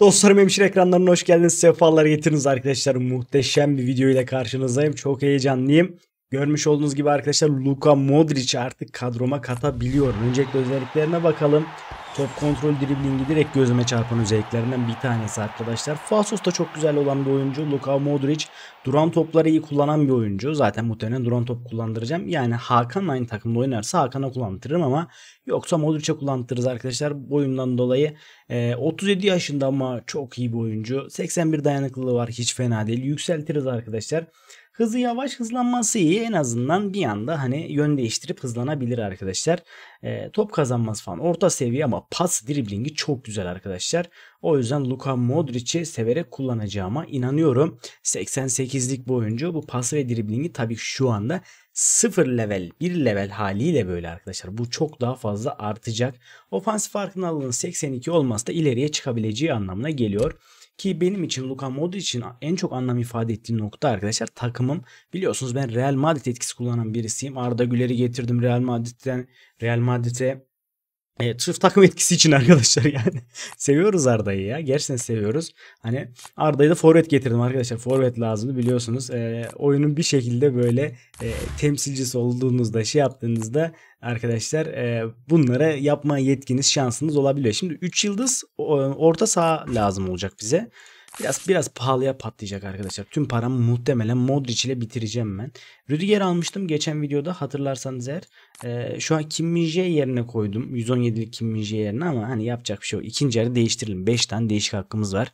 Dostlarım hemşire ekranlarına hoş geldiniz. Sefalar getiriniz arkadaşlar. Muhteşem bir video ile karşınızdayım. Çok heyecanlıyım. Görmüş olduğunuz gibi arkadaşlar Luka Modric artık kadroma katabiliyorum. Öncelikle özelliklerine bakalım. Top kontrol driblingi direkt gözüme çarpan özelliklerinden bir tanesi arkadaşlar. Fasos da çok güzel olan bir oyuncu. Luka Modric duran topları iyi kullanan bir oyuncu. Zaten muhtemelen duran top kullandıracağım. Yani Hakan aynı takımda oynarsa Hakan'a kullandırırım ama yoksa Modric'e kullandırırız arkadaşlar. Boyundan dolayı e, 37 yaşında ama çok iyi bir oyuncu. 81 dayanıklılığı var hiç fena değil. Yükseltiriz arkadaşlar. Hızı yavaş hızlanması iyi en azından bir anda hani yön değiştirip hızlanabilir arkadaşlar. E, top kazanmaz falan orta seviye ama pas driblingi çok güzel arkadaşlar. O yüzden Luka Modric'i severek kullanacağıma inanıyorum. 88'lik bu oyuncu bu pas ve driblingi tabii şu anda 0 level 1 level haliyle böyle arkadaşlar. Bu çok daha fazla artacak. Ofansif farkın farkındalığının 82 olması ileriye çıkabileceği anlamına geliyor. Ki benim için Luka Modric için en çok anlam ifade ettiği nokta arkadaşlar takımım. Biliyorsunuz ben Real Madrid etkisi kullanan birisiyim. Arda Güler'i getirdim Real Madrid'den Real Madrid'e Evet, sırf takım etkisi için arkadaşlar yani. seviyoruz Arda'yı ya. Gerçekten seviyoruz. Hani Arda'yı da forvet getirdim arkadaşlar. Forvet lazımdı biliyorsunuz. E, oyunun bir şekilde böyle e, temsilcisi olduğunuzda şey yaptığınızda arkadaşlar e, bunlara yapma yetkiniz şansınız olabiliyor. Şimdi 3 yıldız orta saha lazım olacak bize. Biraz biraz pahalıya patlayacak arkadaşlar. Tüm param muhtemelen Modric ile bitireceğim ben. Rüdiger almıştım geçen videoda hatırlarsanız eğer. E, şu an Kim yerine koydum. 117'lik Kim yerine ama hani yapacak bir şey yok. İkinci yarı değiştirelim. 5 tane değişik hakkımız var.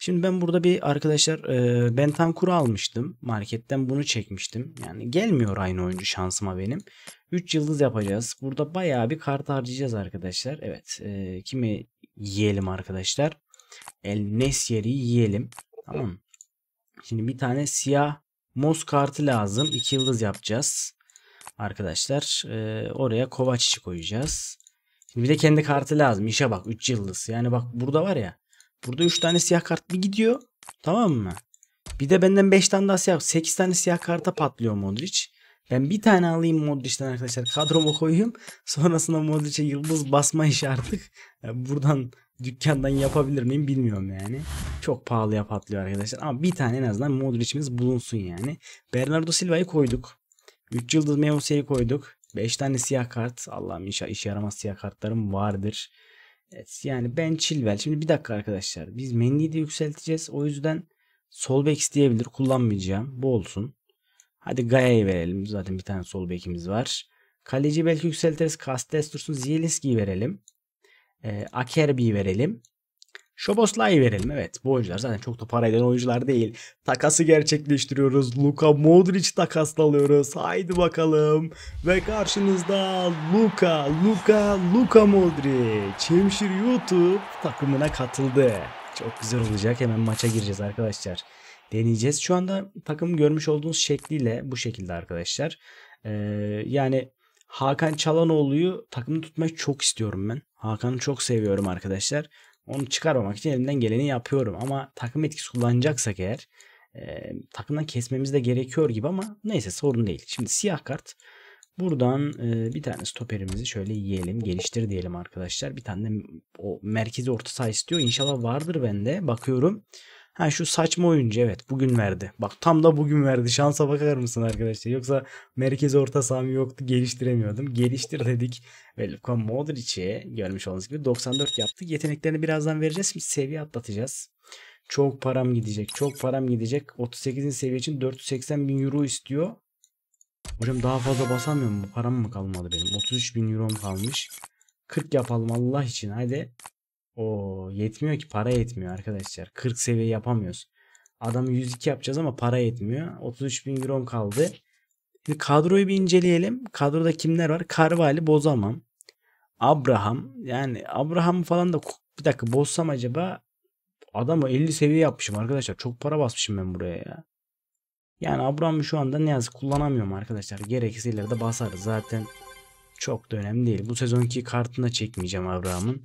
Şimdi ben burada bir arkadaşlar e, Bentancur'u almıştım. Marketten bunu çekmiştim. Yani gelmiyor aynı oyuncu şansıma benim. 3 yıldız yapacağız. Burada bayağı bir kart harcayacağız arkadaşlar. Evet e, kimi yiyelim arkadaşlar. El Nesyer'i yiyelim. Tamam Şimdi bir tane siyah moz kartı lazım. İki yıldız yapacağız. Arkadaşlar e, oraya Kovaçic'i koyacağız. Şimdi bir de kendi kartı lazım. İşe bak 3 yıldız. Yani bak burada var ya. Burada 3 tane siyah kart bir gidiyor. Tamam mı? Bir de benden 5 tane daha siyah. 8 tane siyah karta patlıyor Modric. Ben bir tane alayım Modric'ten arkadaşlar. Kadroma koyayım. Sonrasında Modric'e yıldız basma işi artık. Yani buradan dükkandan yapabilir miyim bilmiyorum yani. Çok pahalıya patlıyor arkadaşlar. Ama bir tane en azından Modric'imiz bulunsun yani. Bernardo Silva'yı koyduk. 3 yıldız Meuse'yi koyduk. 5 tane siyah kart. Allah'ım inşallah işe yaramaz siyah kartlarım vardır. Evet, yani ben Chilwell. Şimdi bir dakika arkadaşlar. Biz Mendy'yi de yükselteceğiz. O yüzden sol bek isteyebilir. Kullanmayacağım. Bu olsun. Hadi Gaya'yı verelim. Zaten bir tane sol bekimiz var. Kaleci belki yükseltiriz. Castes dursun. Zielinski'yi verelim. E, ee, Akerbi'yi verelim. Şobosla'yı verelim. Evet bu oyuncular zaten çok da para eden oyuncular değil. Takası gerçekleştiriyoruz. Luka Modric takasla alıyoruz. Haydi bakalım. Ve karşınızda Luka, Luka, Luka Modric. Çemşir YouTube takımına katıldı. Çok güzel olacak. Hemen maça gireceğiz arkadaşlar. Deneyeceğiz. Şu anda takım görmüş olduğunuz şekliyle bu şekilde arkadaşlar. Ee, yani Hakan Çalanoğlu'yu takımda tutmayı çok istiyorum ben. Hakan'ı çok seviyorum arkadaşlar. Onu çıkarmamak için elimden geleni yapıyorum ama takım etkisi kullanacaksak eğer e, takımdan kesmemiz de gerekiyor gibi ama neyse sorun değil. Şimdi siyah kart. Buradan e, bir tane stoperimizi şöyle yiyelim. Geliştir diyelim arkadaşlar. Bir tane de o merkezi orta saha istiyor. İnşallah vardır bende. Bakıyorum. Bakıyorum. Ha şu saçma oyuncu evet bugün verdi. Bak tam da bugün verdi. Şansa bakar mısın arkadaşlar? Yoksa merkez orta sahamı yoktu geliştiremiyordum. Geliştir dedik. Ve Luka Modric'i görmüş olduğunuz gibi 94 yaptı. Yeteneklerini birazdan vereceğiz. Şimdi seviye atlatacağız. Çok param gidecek. Çok param gidecek. 38'in seviye için 480 bin euro istiyor. Hocam daha fazla basamıyorum. Param mı kalmadı benim? 33 bin euro kalmış. 40 yapalım Allah için. Hadi. O yetmiyor ki para yetmiyor arkadaşlar. 40 seviye yapamıyoruz. Adamı 102 yapacağız ama para yetmiyor. 33 bin euro kaldı. Şimdi kadroyu bir inceleyelim. Kadroda kimler var? Karvali bozamam. Abraham. Yani Abraham falan da bir dakika bozsam acaba adamı 50 seviye yapmışım arkadaşlar. Çok para basmışım ben buraya ya. Yani Abraham'ı şu anda ne yazık kullanamıyorum arkadaşlar. Gerekirse ileride basarız zaten. Çok da önemli değil. Bu sezonki kartına çekmeyeceğim Abraham'ın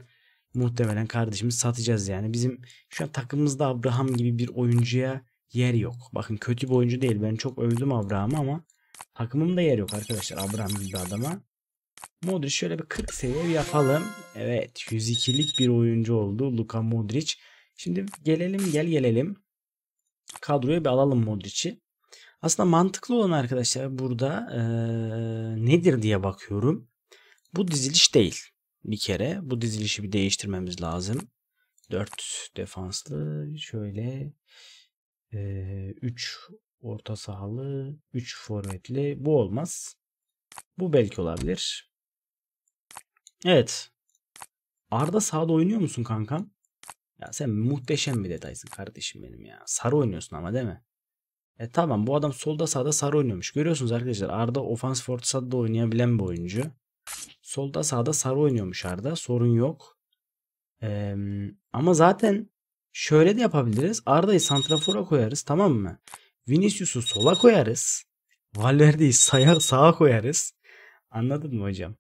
muhtemelen kardeşimiz satacağız yani. Bizim şu an takımımızda Abraham gibi bir oyuncuya yer yok. Bakın kötü bir oyuncu değil. Ben çok övdüm Abraham'ı ama takımımda yer yok arkadaşlar Abraham gibi adama. Modric şöyle bir 40 seviye yapalım. Evet 102'lik bir oyuncu oldu Luka Modric. Şimdi gelelim gel gelelim. Kadroya bir alalım Modric'i. Aslında mantıklı olan arkadaşlar burada ee, nedir diye bakıyorum. Bu diziliş değil bir kere bu dizilişi bir değiştirmemiz lazım. 4 defanslı şöyle e, orta sahalı 3 forvetli bu olmaz. Bu belki olabilir. Evet. Arda sağda oynuyor musun kankam? Ya sen muhteşem bir detaysın kardeşim benim ya. Sarı oynuyorsun ama değil mi? E tamam bu adam solda sağda sarı oynuyormuş. Görüyorsunuz arkadaşlar Arda ofans fortasada da oynayabilen bir oyuncu. Solda sağda sarı oynuyormuş Arda. Sorun yok. Ee, ama zaten şöyle de yapabiliriz. Arda'yı santrafora koyarız tamam mı? Vinicius'u sola koyarız. Valverde'yi sağa, sağa koyarız. Anladın mı hocam?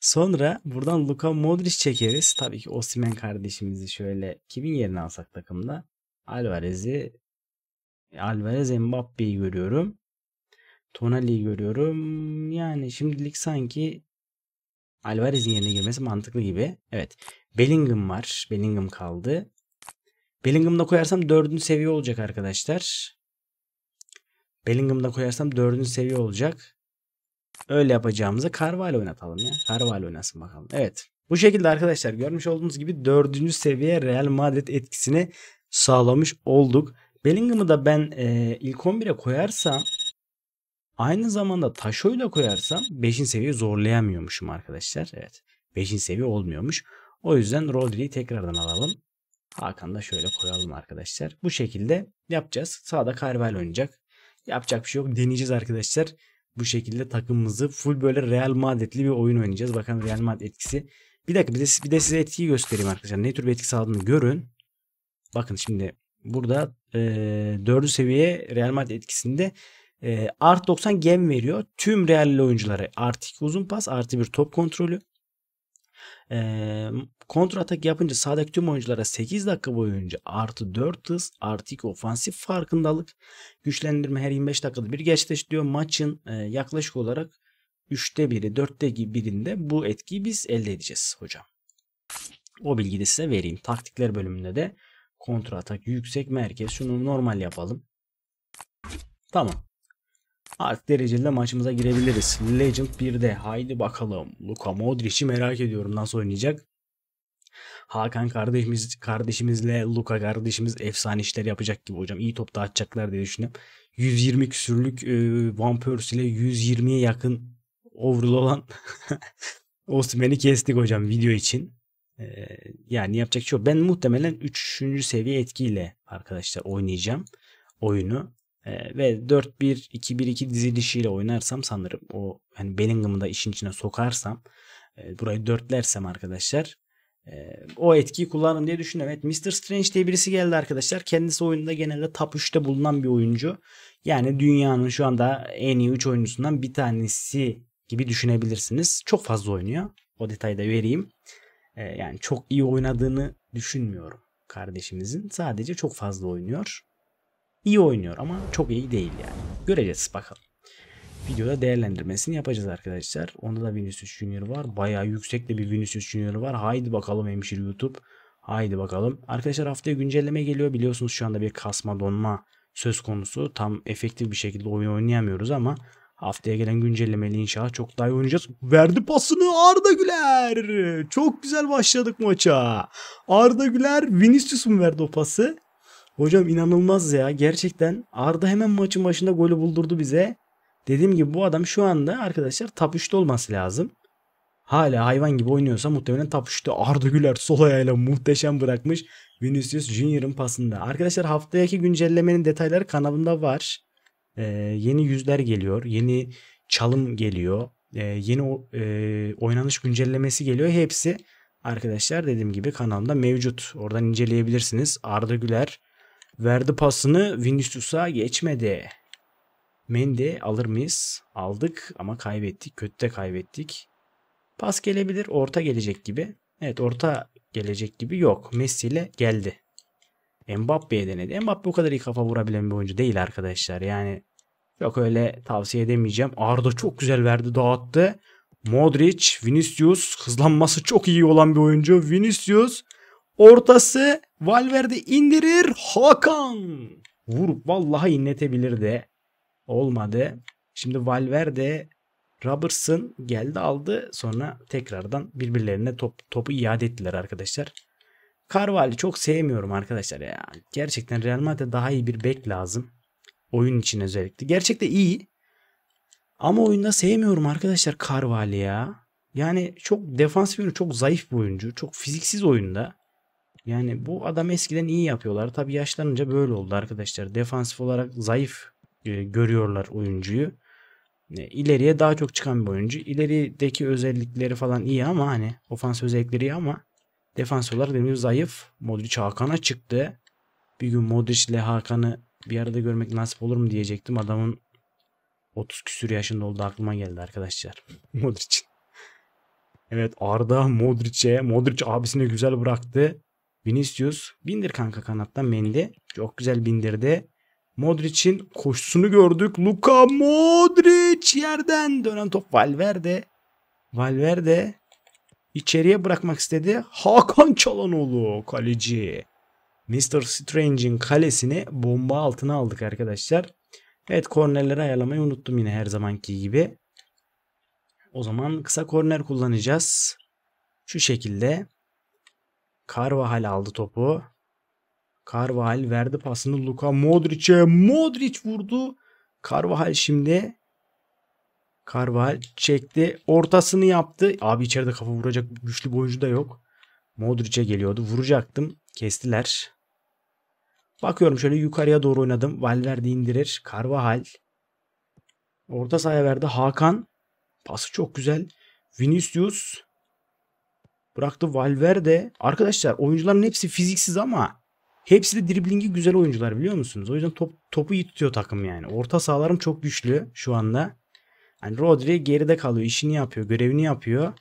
Sonra buradan Luka Modric çekeriz. Tabii ki Osimen kardeşimizi şöyle kimin yerine alsak takımda? Alvarez'i Alvarez Mbappe'yi görüyorum. Tonali'yi görüyorum. Yani şimdilik sanki Alvarez'in yerine girmesi mantıklı gibi. Evet. Bellingham var. Bellingham kaldı. Bellingham'da koyarsam dördüncü seviye olacak arkadaşlar. Bellingham'da koyarsam dördüncü seviye olacak. Öyle yapacağımıza Carvalho oynatalım ya. Carvalho oynasın bakalım. Evet. Bu şekilde arkadaşlar görmüş olduğunuz gibi dördüncü seviye Real Madrid etkisini sağlamış olduk. Bellingham'ı da ben e, ilk 11'e koyarsam Aynı zamanda taşoyla koyarsam 5. seviye zorlayamıyormuşum arkadaşlar. Evet 5. seviye olmuyormuş. O yüzden Rodri'yi tekrardan alalım. Hakan da şöyle koyalım arkadaşlar. Bu şekilde yapacağız. Sağda Carvel oynayacak. Yapacak bir şey yok. Deneyeceğiz arkadaşlar. Bu şekilde takımımızı full böyle Real Madrid'li bir oyun oynayacağız. Bakın Real Madrid etkisi. Bir dakika bir de, bir de size etkiyi göstereyim arkadaşlar. Ne tür bir etki sağladığını görün. Bakın şimdi burada e, 4. seviye Real Madrid etkisinde e, art 90 gem veriyor. Tüm Real'li oyunculara artı 2 uzun pas artı bir top kontrolü. E, ee, kontra atak yapınca sağdaki tüm oyunculara 8 dakika boyunca artı 4 hız artı 2 ofansif farkındalık güçlendirme her 25 dakikada bir diyor. Maçın e, yaklaşık olarak 3'te 1'i 4'te 1'inde bu etkiyi biz elde edeceğiz hocam. O bilgiyi de size vereyim. Taktikler bölümünde de kontrol atak yüksek merkez şunu normal yapalım. Tamam. Artık dereceli maçımıza girebiliriz. Legend 1'de haydi bakalım. Luka Modric'i merak ediyorum nasıl oynayacak. Hakan kardeşimiz kardeşimizle Luka kardeşimiz efsane işler yapacak gibi hocam. İyi top dağıtacaklar diye düşünüyorum. 120 küsürlük e, Van Persie ile 120'ye yakın overall olan Osman'i kestik hocam video için. Ee, yani yapacak çok. Şey ben muhtemelen 3. seviye etkiyle arkadaşlar oynayacağım oyunu. Ee, ve 4-1-2-1-2 dizilişiyle oynarsam sanırım o hani Bellingham'ı da işin içine sokarsam e, burayı dörtlersem arkadaşlar e, o etkiyi kullanırım diye düşünüyorum. Evet Mr. Strange diye birisi geldi arkadaşlar. Kendisi oyunda genelde top 3'te bulunan bir oyuncu. Yani dünyanın şu anda en iyi 3 oyuncusundan bir tanesi gibi düşünebilirsiniz. Çok fazla oynuyor. O detayı da vereyim. E, yani çok iyi oynadığını düşünmüyorum kardeşimizin. Sadece çok fazla oynuyor iyi oynuyor ama çok iyi değil yani. Göreceğiz bakalım. Videoda değerlendirmesini yapacağız arkadaşlar. Onda da Vinicius Junior var. Bayağı yüksek de bir Vinicius Junior var. Haydi bakalım hemşire YouTube. Haydi bakalım. Arkadaşlar haftaya güncelleme geliyor. Biliyorsunuz şu anda bir kasma donma söz konusu. Tam efektif bir şekilde oyun oynayamıyoruz ama haftaya gelen güncellemeli inşallah çok daha iyi oynayacağız. Verdi pasını Arda Güler. Çok güzel başladık maça. Arda Güler Vinicius mu verdi o pası? Hocam inanılmaz ya. Gerçekten Arda hemen maçın başında golü buldurdu bize. Dediğim gibi bu adam şu anda arkadaşlar top 3'te olması lazım. Hala hayvan gibi oynuyorsa muhtemelen top 3'te Arda Güler sol ayağıyla muhteşem bırakmış. Vinicius Junior'ın pasında. Arkadaşlar haftaki güncellemenin detayları kanalımda var. Ee, yeni yüzler geliyor. Yeni çalım geliyor. Ee, yeni e, oynanış güncellemesi geliyor. Hepsi arkadaşlar dediğim gibi kanalımda mevcut. Oradan inceleyebilirsiniz. Arda Güler Verdi pasını Vinicius'a geçmedi. Mendy alır mıyız? Aldık ama kaybettik. Kötü de kaybettik. Pas gelebilir. Orta gelecek gibi. Evet orta gelecek gibi yok. Messi ile geldi. Mbappe'ye denedi. Mbappe o kadar iyi kafa vurabilen bir oyuncu değil arkadaşlar. Yani yok öyle tavsiye edemeyeceğim. Arda çok güzel verdi dağıttı. Modric, Vinicius hızlanması çok iyi olan bir oyuncu. Vinicius Ortası Valverde indirir. Hakan vurup vallahi inletebilirdi. Olmadı. Şimdi Valverde Robertson geldi aldı. Sonra tekrardan birbirlerine top, topu iade ettiler arkadaşlar. Carvalho çok sevmiyorum arkadaşlar ya. Gerçekten Real Madrid'e daha iyi bir bek lazım. Oyun için özellikle. Gerçekte iyi. Ama oyunda sevmiyorum arkadaşlar Carvalho ya. Yani çok defansif oyuncu çok zayıf bir oyuncu. Çok fiziksiz oyunda. Yani bu adam eskiden iyi yapıyorlar. Tabii yaşlanınca böyle oldu arkadaşlar. Defansif olarak zayıf e, görüyorlar oyuncuyu. E, ileriye daha çok çıkan bir oyuncu. İlerideki özellikleri falan iyi ama hani ofans özellikleri iyi ama defansif olarak dediğimiz zayıf. Modric Hakan'a çıktı. Bir gün Modric ile Hakan'ı bir arada görmek nasip olur mu diyecektim. Adamın 30 küsür yaşında oldu aklıma geldi arkadaşlar. Modric. evet Arda Modric'e Modric abisine güzel bıraktı. Vinicius bindir kanka kanatta Mendy. Çok güzel bindirdi. Modric'in koşusunu gördük. Luka Modric yerden dönen top Valverde. Valverde içeriye bırakmak istedi. Hakan Çalanoğlu kaleci. Mr. Strange'in kalesini bomba altına aldık arkadaşlar. Evet kornerleri ayarlamayı unuttum yine her zamanki gibi. O zaman kısa korner kullanacağız. Şu şekilde. Carvajal aldı topu. Carvajal verdi pasını Luka Modric'e. Modric vurdu. Carvajal şimdi Carvajal çekti. Ortasını yaptı. Abi içeride kafa vuracak güçlü bir oyuncu da yok. Modric'e geliyordu. Vuracaktım. Kestiler. Bakıyorum şöyle yukarıya doğru oynadım. Valverde indirir. Carvajal. Orta sahaya verdi. Hakan. Pası çok güzel. Vinicius bıraktı Valverde. Arkadaşlar oyuncuların hepsi fiziksiz ama hepsi de driblingi güzel oyuncular biliyor musunuz? O yüzden top, topu iyi tutuyor takım yani. Orta sahalarım çok güçlü şu anda. Yani Rodri geride kalıyor. işini yapıyor. Görevini yapıyor.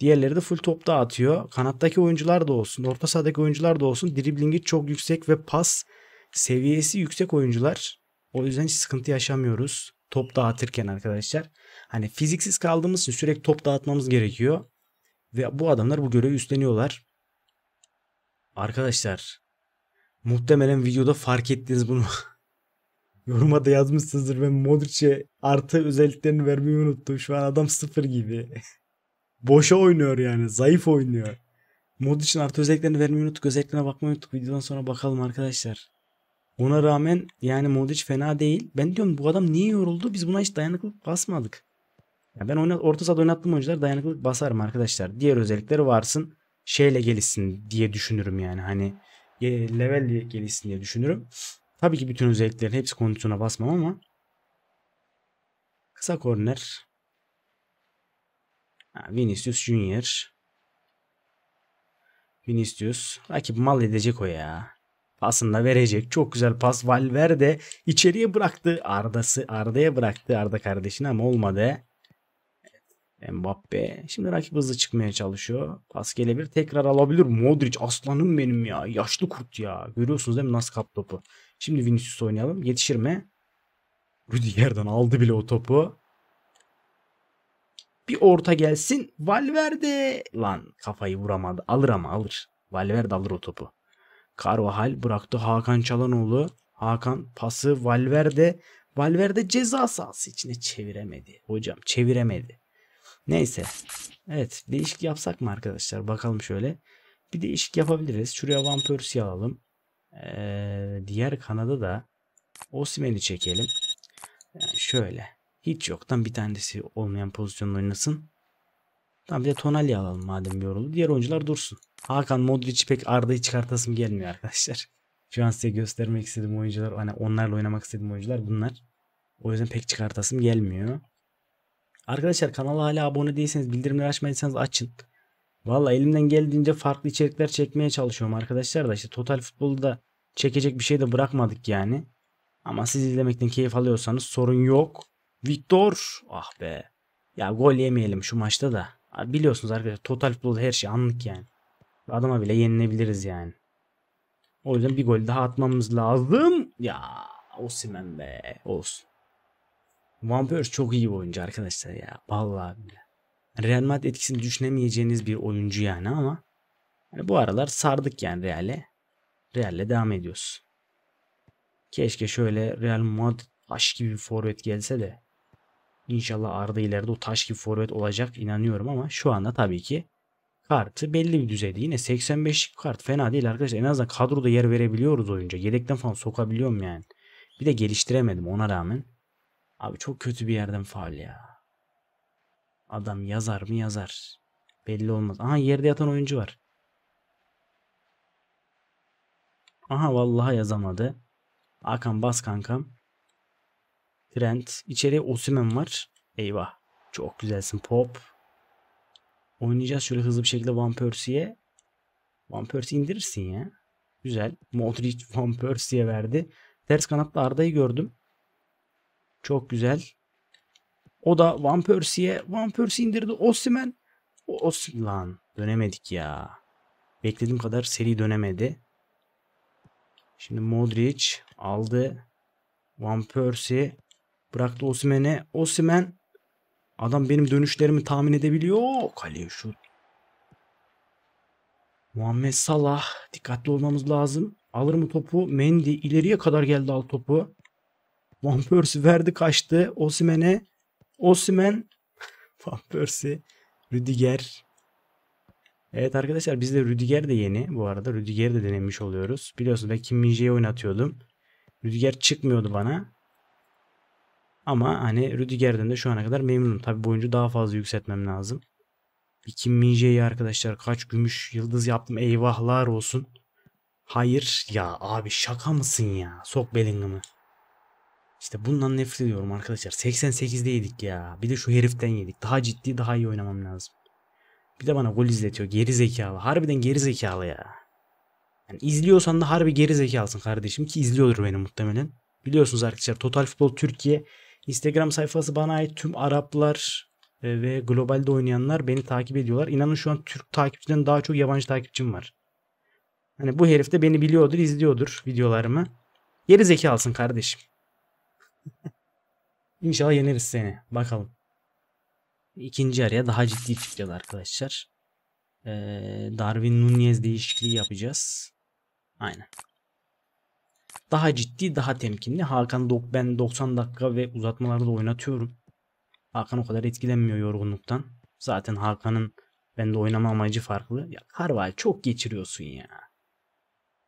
Diğerleri de full topta atıyor. Kanattaki oyuncular da olsun. Orta sahadaki oyuncular da olsun. Driblingi çok yüksek ve pas seviyesi yüksek oyuncular. O yüzden hiç sıkıntı yaşamıyoruz. Top dağıtırken arkadaşlar. Hani fiziksiz kaldığımız için sürekli top dağıtmamız gerekiyor. Ve bu adamlar bu görevi üstleniyorlar. Arkadaşlar muhtemelen videoda fark ettiniz bunu. Yoruma da yazmışsınızdır. Ben Modric'e artı özelliklerini vermeyi unuttu Şu an adam sıfır gibi. Boşa oynuyor yani. Zayıf oynuyor. Modric'in artı özelliklerini vermeyi unuttuk. Özelliklerine bakmayı unuttuk. Videodan sonra bakalım arkadaşlar. Ona rağmen yani Modric fena değil. Ben diyorum bu adam niye yoruldu? Biz buna hiç dayanıklık basmadık. Yani ben oynat, orta sahada oynattığım oyuncular dayanıklılık basarım arkadaşlar. Diğer özellikleri varsın şeyle gelişsin diye düşünürüm yani. Hani level gelişsin diye düşünürüm. Tabii ki bütün özelliklerin hepsi kondisyona basmam ama kısa korner Vinicius Junior Vinicius rakip mal edecek o ya. Pasını da verecek. Çok güzel pas Valverde içeriye bıraktı. Arda'sı Arda'ya bıraktı Arda kardeşine ama olmadı. Mbappe. Şimdi rakip hızlı çıkmaya çalışıyor. Pas gelebilir. Tekrar alabilir. Modric aslanım benim ya. Yaşlı kurt ya. Görüyorsunuz değil mi nasıl kap topu. Şimdi Vinicius oynayalım. Yetişir mi? Rüdiger'den aldı bile o topu. Bir orta gelsin. Valverde lan kafayı vuramadı. Alır ama alır. Valverde alır o topu. Carvajal bıraktı. Hakan Çalanoğlu. Hakan pası Valverde. Valverde ceza sahası içine çeviremedi. Hocam çeviremedi. Neyse. Evet değişik yapsak mı arkadaşlar? Bakalım şöyle. Bir değişik yapabiliriz. Şuraya Van alalım. Ee, diğer kanada da Osimen'i çekelim. Yani şöyle. Hiç yoktan bir tanesi olmayan pozisyonda oynasın. Tamam bir de Tonali alalım madem yoruldu. Diğer oyuncular dursun. Hakan Modric pek Arda'yı çıkartasım gelmiyor arkadaşlar. Şu an size göstermek istediğim oyuncular hani onlarla oynamak istediğim oyuncular bunlar. O yüzden pek çıkartasım gelmiyor. Arkadaşlar kanala hala abone değilseniz bildirimleri açmadıysanız açın. Valla elimden geldiğince farklı içerikler çekmeye çalışıyorum arkadaşlar da işte Total Futbol'da çekecek bir şey de bırakmadık yani. Ama siz izlemekten keyif alıyorsanız sorun yok. Victor ah be. Ya gol yemeyelim şu maçta da. biliyorsunuz arkadaşlar Total Futbol'da her şey anlık yani. Adama bile yenilebiliriz yani. O yüzden bir gol daha atmamız lazım. Ya Osimen be olsun. Van çok iyi bir oyuncu arkadaşlar ya. Vallahi bile. Real Madrid etkisini düşünemeyeceğiniz bir oyuncu yani ama yani bu aralar sardık yani Real'e. Real'le devam ediyoruz. Keşke şöyle Real Madrid taş gibi bir forvet gelse de inşallah Arda ileride o taş gibi forvet olacak inanıyorum ama şu anda tabii ki kartı belli bir düzeyde. Yine 85'lik kart fena değil arkadaşlar. En azından kadroda yer verebiliyoruz oyuncu Yedekten falan sokabiliyorum yani. Bir de geliştiremedim ona rağmen. Abi çok kötü bir yerden faal ya. Adam yazar mı yazar. Belli olmaz. Aha yerde yatan oyuncu var. Aha vallahi yazamadı. Hakan bas kankam. Trent. içeri Osimen var. Eyvah. Çok güzelsin Pop. Oynayacağız şöyle hızlı bir şekilde Van Persie'ye. Van Persie indirirsin ya. Güzel. Modric Van Persie'ye verdi. Ters kanatta Arda'yı gördüm. Çok güzel. O da Van Persie'ye. Van Persie indirdi. Osimen. Osim lan. Dönemedik ya. Beklediğim kadar seri dönemedi. Şimdi Modric aldı. Van Persie bıraktı Osimen'e. Osimen adam benim dönüşlerimi tahmin edebiliyor. Kaleye şut. Muhammed Salah dikkatli olmamız lazım. Alır mı topu? Mendy ileriye kadar geldi al topu. Van Persie verdi kaçtı. Osimen'e. Osimen. Van Persie. Rüdiger. Evet arkadaşlar bizde Rüdiger de yeni bu arada. Rüdiger'i de denemiş oluyoruz. Biliyorsunuz ben Kim Minje'yi oynatıyordum. Rüdiger çıkmıyordu bana. Ama hani Rüdiger'den de şu ana kadar memnunum. Tabi boyunca daha fazla yükseltmem lazım. Bir Kim Minje'yi arkadaşlar kaç gümüş yıldız yaptım eyvahlar olsun. Hayır ya abi şaka mısın ya? Sok Bellingham'ı. İşte bundan nefret ediyorum arkadaşlar. 88'de yedik ya. Bir de şu heriften yedik. Daha ciddi daha iyi oynamam lazım. Bir de bana gol izletiyor. Geri zekalı. Harbiden geri zekalı ya. Yani izliyorsan da harbi geri zekalısın kardeşim ki izliyordur beni muhtemelen. Biliyorsunuz arkadaşlar Total Futbol Türkiye Instagram sayfası bana ait tüm Araplar e, ve globalde oynayanlar beni takip ediyorlar. İnanın şu an Türk takipçiden daha çok yabancı takipçim var. Hani bu herif de beni biliyordur, izliyordur videolarımı. Geri alsın kardeşim. İnşallah yeneriz seni. Bakalım. İkinci araya daha ciddi çıkacağız arkadaşlar. Ee, Darwin Nunez değişikliği yapacağız. Aynen. Daha ciddi, daha temkinli. Hakan dok ben 90 dakika ve uzatmalarda da oynatıyorum. Hakan o kadar etkilenmiyor yorgunluktan. Zaten Hakan'ın bende oynama amacı farklı. Ya Karval çok geçiriyorsun ya.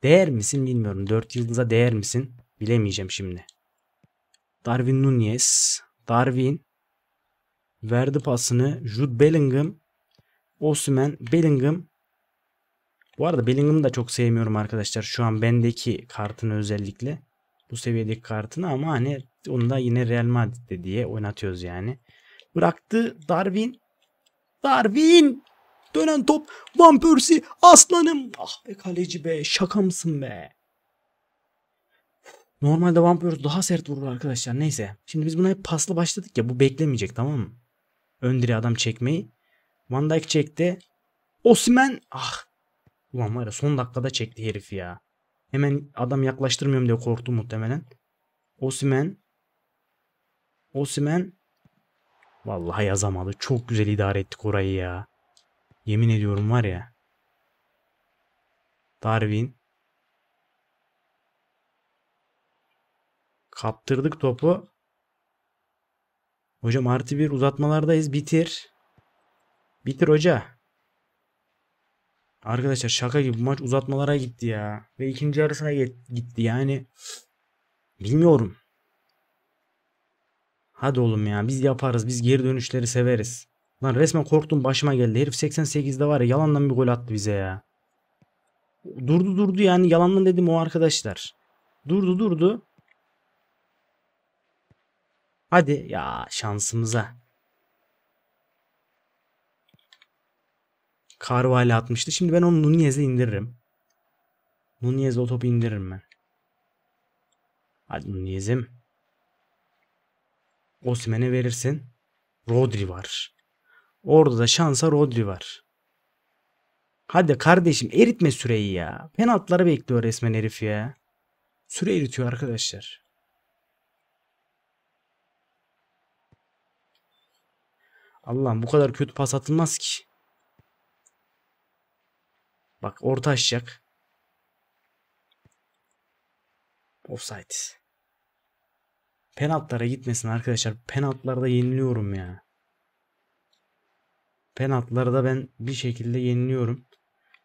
Değer misin bilmiyorum. 4 yıldıza değer misin? Bilemeyeceğim şimdi. Darwin Nunez, Darwin verdi pasını Jude Bellingham, Osimhen, Bellingham. Bu arada Bellingham'ı da çok sevmiyorum arkadaşlar. Şu an bendeki kartını özellikle. Bu seviyedeki kartını ama hani onu da yine Real Madrid'de diye oynatıyoruz yani. Bıraktı Darwin. Darwin! Dönen top Van Persie aslanım. Ah be kaleci be şaka mısın be. Normalde Vampirus daha sert vurur arkadaşlar. Neyse. Şimdi biz buna hep paslı başladık ya. Bu beklemeyecek tamam mı? Ön direğe adam çekmeyi. Van Dijk çekti. Osimen ah. Ulan var ya son dakikada çekti herif ya. Hemen adam yaklaştırmıyorum diye korktu muhtemelen. Osimen. Osimen. Vallahi yazamadı. Çok güzel idare ettik orayı ya. Yemin ediyorum var ya. Darwin. Kaptırdık topu. Hocam artı bir uzatmalardayız. Bitir. Bitir hoca. Arkadaşlar şaka gibi bu maç uzatmalara gitti ya. Ve ikinci yarısına gitti yani. Bilmiyorum. Hadi oğlum ya biz yaparız. Biz geri dönüşleri severiz. Lan resmen korktum başıma geldi. Herif 88'de var ya yalandan bir gol attı bize ya. Durdu durdu yani yalandan dedim o arkadaşlar. Durdu durdu. Hadi ya şansımıza. Carvalho atmıştı. Şimdi ben onu Nunez'le indiririm. Nunez'le o topu indiririm ben. Hadi Nunez'im. Osman'e verirsin. Rodri var. Orada da şansa Rodri var. Hadi kardeşim eritme süreyi ya. Penaltıları bekliyor resmen herif ya. Süre eritiyor arkadaşlar. Allah'ım bu kadar kötü pas atılmaz ki. Bak orta açacak. Offside. Penaltılara gitmesin arkadaşlar. Penaltılarda yeniliyorum ya. Penaltılarda ben bir şekilde yeniliyorum.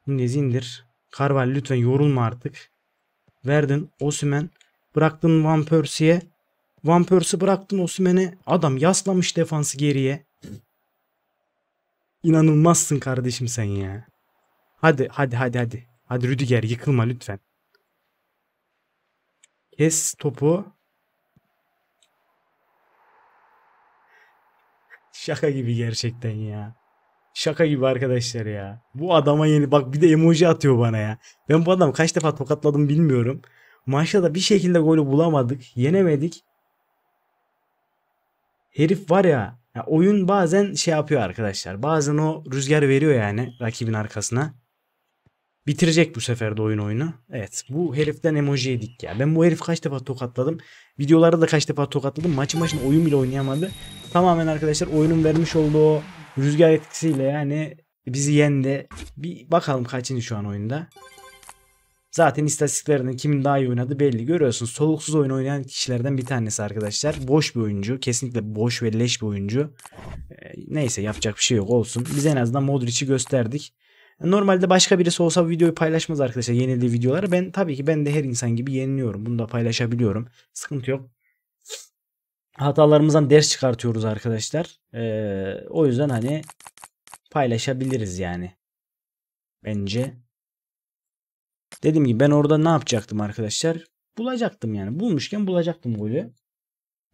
Nunez indir. Carvalho lütfen yorulma artık. Verdin Osümen. Bıraktın Van Persie'ye. Van Persie bıraktın Osümen'e. Adam yaslamış defansı geriye. İnanılmazsın kardeşim sen ya. Hadi hadi hadi hadi. Hadi Rüdiger yıkılma lütfen. Kes topu. Şaka gibi gerçekten ya. Şaka gibi arkadaşlar ya. Bu adama yeni bak bir de emoji atıyor bana ya. Ben bu adam kaç defa tokatladım bilmiyorum. Maçta da bir şekilde golü bulamadık. Yenemedik. Herif var ya ya oyun bazen şey yapıyor arkadaşlar. Bazen o rüzgar veriyor yani rakibin arkasına. Bitirecek bu sefer de oyun oyunu. Evet bu heriften emoji yedik ya. Ben bu herif kaç defa tokatladım. Videolarda da kaç defa tokatladım. Maçı maçına oyun bile oynayamadı. Tamamen arkadaşlar oyunun vermiş olduğu rüzgar etkisiyle yani bizi yendi. Bir bakalım kaçıncı şu an oyunda. Zaten istatistiklerinden kimin daha iyi oynadı belli. Görüyorsunuz soluksuz oyun oynayan kişilerden bir tanesi arkadaşlar. Boş bir oyuncu. Kesinlikle boş ve leş bir oyuncu. E, neyse yapacak bir şey yok olsun. Biz en azından Modric'i gösterdik. Normalde başka birisi olsa videoyu paylaşmaz arkadaşlar yenildiği videoları. Ben tabii ki ben de her insan gibi yeniliyorum. Bunu da paylaşabiliyorum. Sıkıntı yok. Hatalarımızdan ders çıkartıyoruz arkadaşlar. Ee, o yüzden hani paylaşabiliriz yani. Bence. Dediğim gibi ben orada ne yapacaktım arkadaşlar? Bulacaktım yani. Bulmuşken bulacaktım golü.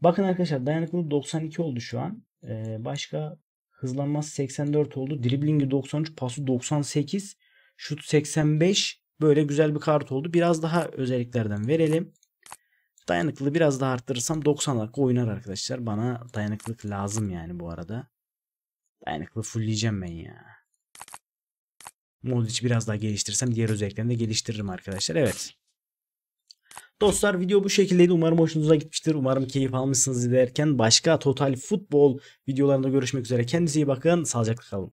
Bakın arkadaşlar dayanıklılık 92 oldu şu an. Ee, başka hızlanması 84 oldu. Driblingi 93, pası 98, şut 85. Böyle güzel bir kart oldu. Biraz daha özelliklerden verelim. Dayanıklılığı biraz daha arttırırsam 90 dakika oynar arkadaşlar. Bana dayanıklılık lazım yani bu arada. Dayanıklı fullleyeceğim ben ya. Modric'i biraz daha geliştirsem diğer özelliklerini de geliştiririm arkadaşlar. Evet. Dostlar video bu şekildeydi. Umarım hoşunuza gitmiştir. Umarım keyif almışsınız izlerken başka total futbol videolarında görüşmek üzere. Kendinize iyi bakın. Sağlıcakla kalın.